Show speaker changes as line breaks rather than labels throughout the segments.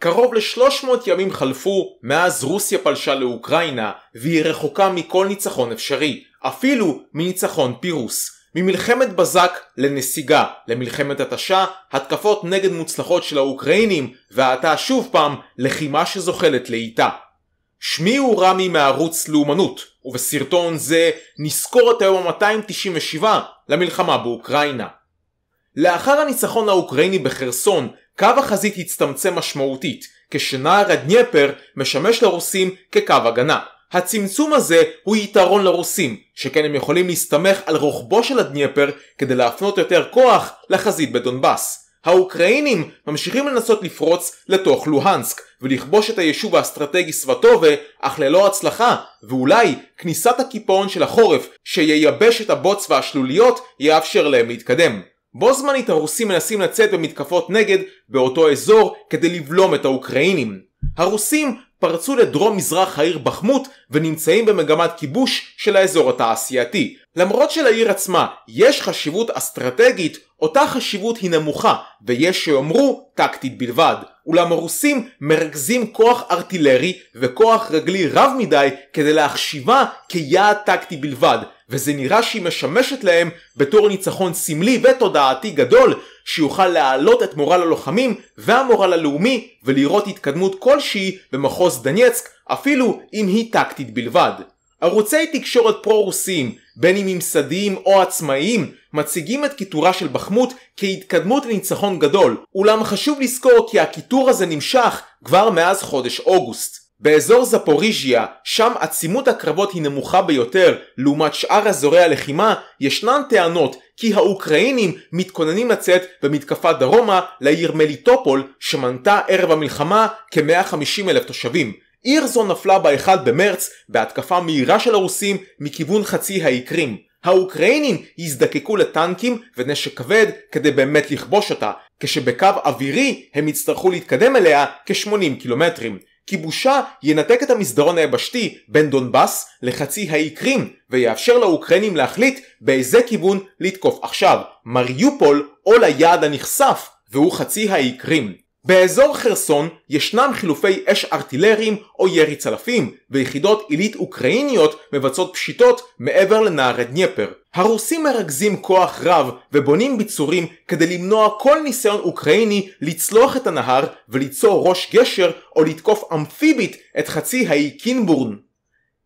קרוב ל-300 ימים חלפו מאז רוסיה פלשה לאוקראינה והיא רחוקה מכל ניצחון אפשרי, אפילו מניצחון פירוס. ממלחמת בזק לנסיגה, למלחמת התשה, התקפות נגד מוצלחות של האוקראינים, ועתה שוב פעם לחימה שזוחלת לאיטה. שמי הוא רמי מערוץ לאומנות, ובסרטון זה נזכור את היום ה-297 למלחמה באוקראינה. לאחר הניצחון האוקראיני בחרסון קו החזית הצטמצם משמעותית, כשנער הדניפר משמש לרוסים כקו הגנה. הצמצום הזה הוא יתרון לרוסים, שכן הם יכולים להסתמך על רוחבו של הדניפר כדי להפנות יותר כוח לחזית בדונבאס. האוקראינים ממשיכים לנסות לפרוץ לתוך לוהנסק ולכבוש את היישוב האסטרטגי סבטובה, אך ללא הצלחה, ואולי כניסת הקיפאון של החורף שייבש את הבוץ והשלוליות יאפשר להם להתקדם. בו זמנית הרוסים מנסים לצאת במתקפות נגד באותו אזור כדי לבלום את האוקראינים. הרוסים פרצו לדרום מזרח העיר בחמות ונמצאים במגמת כיבוש של האזור התעשייתי. למרות שלעיר עצמה יש חשיבות אסטרטגית, אותה חשיבות היא נמוכה, ויש שיאמרו טקטית בלבד. אולם הרוסים מרכזים כוח ארטילרי וכוח רגלי רב מדי כדי להחשיבה כיעד טקטי בלבד, וזה נראה שהיא משמשת להם בתור ניצחון סמלי ותודעתי גדול שיוכל להעלות את מורל הלוחמים והמורל הלאומי ולראות התקדמות כלשהי במחוז דנייצק אפילו אם היא טקטית בלבד. ערוצי תקשורת פרו-רוסיים, בין אם ממסדיים או עצמאיים, מציגים את קיטורה של בחמות כהתקדמות לניצחון גדול, אולם חשוב לזכור כי הקיטור הזה נמשך כבר מאז חודש אוגוסט. באזור זפוריז'יה, שם עצימות הקרבות היא נמוכה ביותר, לעומת שאר אזורי הלחימה, ישנן טענות כי האוקראינים מתכוננים לצאת במתקפה דרומה לעיר מליטופול, שמנתה ערב המלחמה כ-150 אלף תושבים. עיר זו נפלה ב-1 במרץ בהתקפה מהירה של הרוסים מכיוון חצי האי קרים. האוקראינים יזדקקו לטנקים ונשק כבד כדי באמת לכבוש אותה, כשבקו אווירי הם יצטרכו להתקדם אליה כ-80 קילומטרים. כיבושה ינתק את המסדרון היבשתי בין דונבאס לחצי האי קרים ויאפשר לאוקראינים להחליט באיזה כיוון לתקוף עכשיו, מריופול או ליעד הנכסף והוא חצי האי קרים. באזור חרסון ישנם חילופי אש ארטילריים או ירי צלפים, ויחידות עילית אוקראיניות מבצעות פשיטות מעבר לנהרי דניפר. הרוסים מרכזים כוח רב ובונים ביצורים כדי למנוע כל ניסיון אוקראיני לצלוח את הנהר וליצור ראש גשר או לתקוף אמפיבית את חצי האי קינבורן.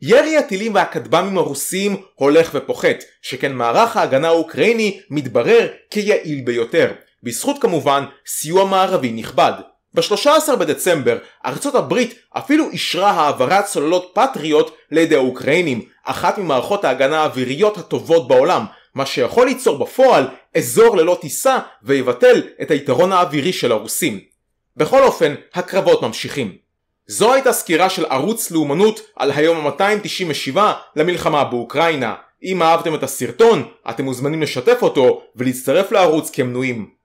ירי הטילים והכטב"מים הרוסיים הולך ופוחת, שכן מערך ההגנה האוקראיני מתברר כיעיל ביותר. בזכות כמובן סיוע מערבי נכבד. ב-13 בדצמבר ארצות הברית אפילו אישרה העברת סוללות פטריוט לידי האוקראינים, אחת ממערכות ההגנה האוויריות הטובות בעולם, מה שיכול ליצור בפועל אזור ללא טיסה ויבטל את היתרון האווירי של הרוסים. בכל אופן, הקרבות ממשיכים. זו הייתה סקירה של ערוץ לאומנות על היום ה-297 למלחמה באוקראינה. אם אהבתם את הסרטון, אתם מוזמנים לשתף אותו ולהצטרף לערוץ כמנויים.